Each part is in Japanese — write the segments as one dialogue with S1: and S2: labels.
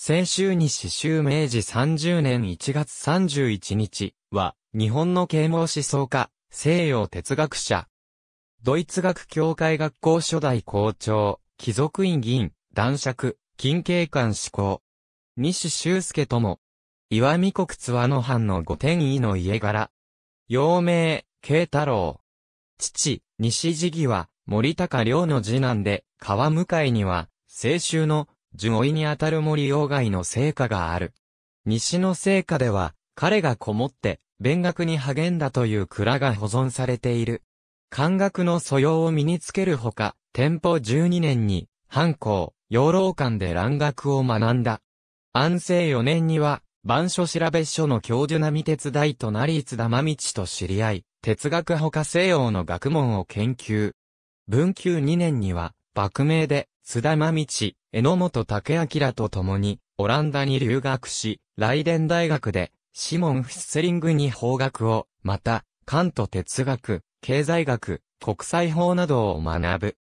S1: 先週西州明治30年1月31日は、日本の啓蒙思想家、西洋哲学者、ドイツ学協会学校初代校長、貴族院議員、男爵、近景官志向。西修介とも、岩見国津和野藩の御天意の家柄。幼名、慶太郎。父、西次義は、森高良の次男で、川向かいには、青州の呪いにあたる森鴎外の成果がある。西の成果では、彼がこもって、勉学に励んだという蔵が保存されている。漢学の素養を身につけるほか、天保12年に、藩校、養老館で蘭学を学んだ。安政4年には、番書調べ書の教授並鉄大となり津田玉道と知り合い、哲学ほか西洋の学問を研究。文久2年には、幕名で、津田玉道、榎本武明と共に、オランダに留学し、ライデン大学で、シモン・フィッセリングに法学を、また、カント哲学、経済学、国際法などを学ぶ。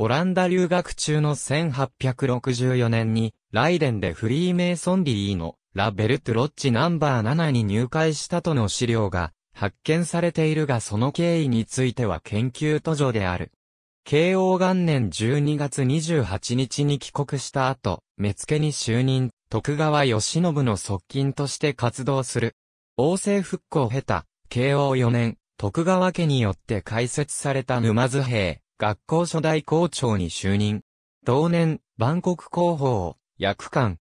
S1: オランダ留学中の1864年に、ライデンでフリーメイソンリーのラ・ベルトロッチナンバー7に入会したとの資料が発見されているがその経緯については研究途上である。慶応元年12月28日に帰国した後、目付に就任、徳川義信の側近として活動する。王政復興を経た、慶応4年、徳川家によって開設された沼津兵、学校初代校長に就任。同年、万国広報、役官。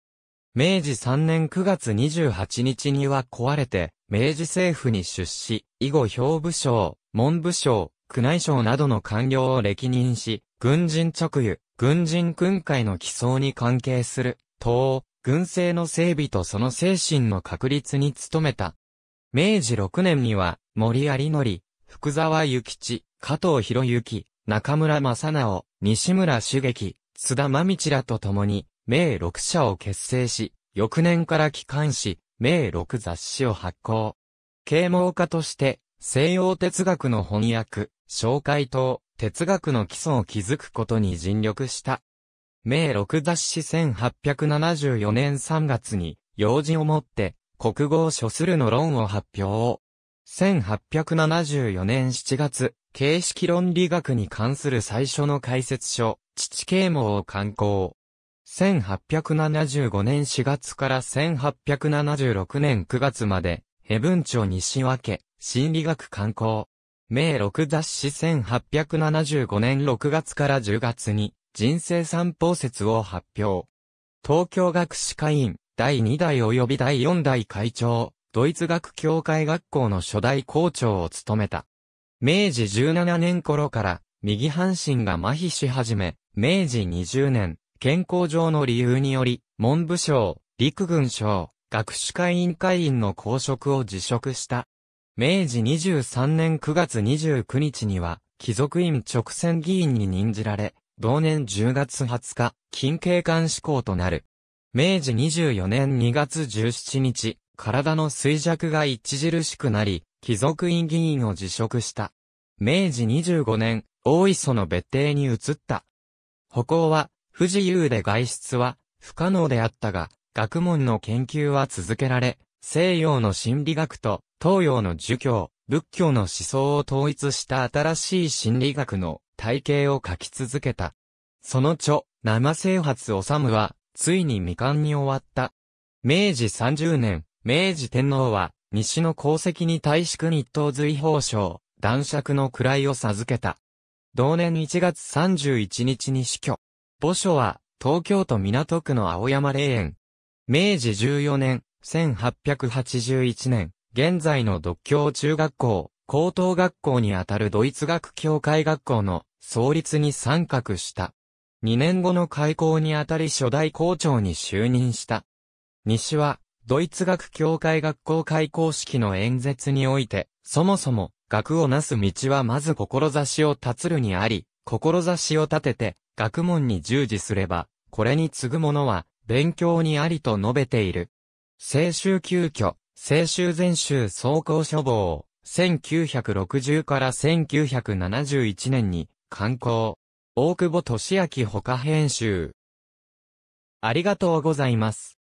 S1: 明治3年9月28日には壊れて、明治政府に出資、以後兵部省、文部省、宮内省などの官僚を歴任し、軍人直輸、軍人訓戒の起草に関係する、党、軍政の整備とその精神の確立に努めた。明治6年には、森有則、福沢諭吉、加藤博之、中村正直、西村茂樹、津田真道らと共に、明6社を結成し、翌年から帰還し、明6雑誌を発行。啓蒙家として、西洋哲学の翻訳、紹介と哲学の基礎を築くことに尽力した。明六雑誌1874年3月に、用事をもって、国語を書するの論を発表。1874年7月、形式論理学に関する最初の解説書、父啓蒙を刊行。1875年4月から1876年9月まで、ヘブン著西分け、心理学刊行。明6雑誌1875年6月から10月に人生散歩説を発表。東京学士会員第2代及び第4代会長、ドイツ学協会学校の初代校長を務めた。明治17年頃から右半身が麻痺し始め、明治20年、健康上の理由により、文部省、陸軍省、学士会委員会員の公職を辞職した。明治23年9月29日には、貴族院直選議員に任じられ、同年10月20日、近景官志向となる。明治24年2月17日、体の衰弱が著しくなり、貴族院議員を辞職した。明治25年、大磯の別邸に移った。歩行は、不自由で外出は不可能であったが、学問の研究は続けられ、西洋の心理学と東洋の儒教、仏教の思想を統一した新しい心理学の体系を書き続けた。その著、生生発治は、ついに未完に終わった。明治30年、明治天皇は、西の功績に大祝国東随法省、男爵の位を授けた。同年1月31日に死去。墓所は、東京都港区の青山霊園。明治14年、1881年、現在の独協中学校、高等学校にあたるドイツ学協会学校の創立に参画した。2年後の開校にあたり初代校長に就任した。西は、ドイツ学協会学校開校式の演説において、そもそも、学をなす道はまず志を立つるにあり、志を立てて、学問に従事すれば、これに次ぐものは、勉強にありと述べている。青州急遽、青州全州総合処防、1960から1971年に、刊行。大久保利明他編集。ありがとうございます。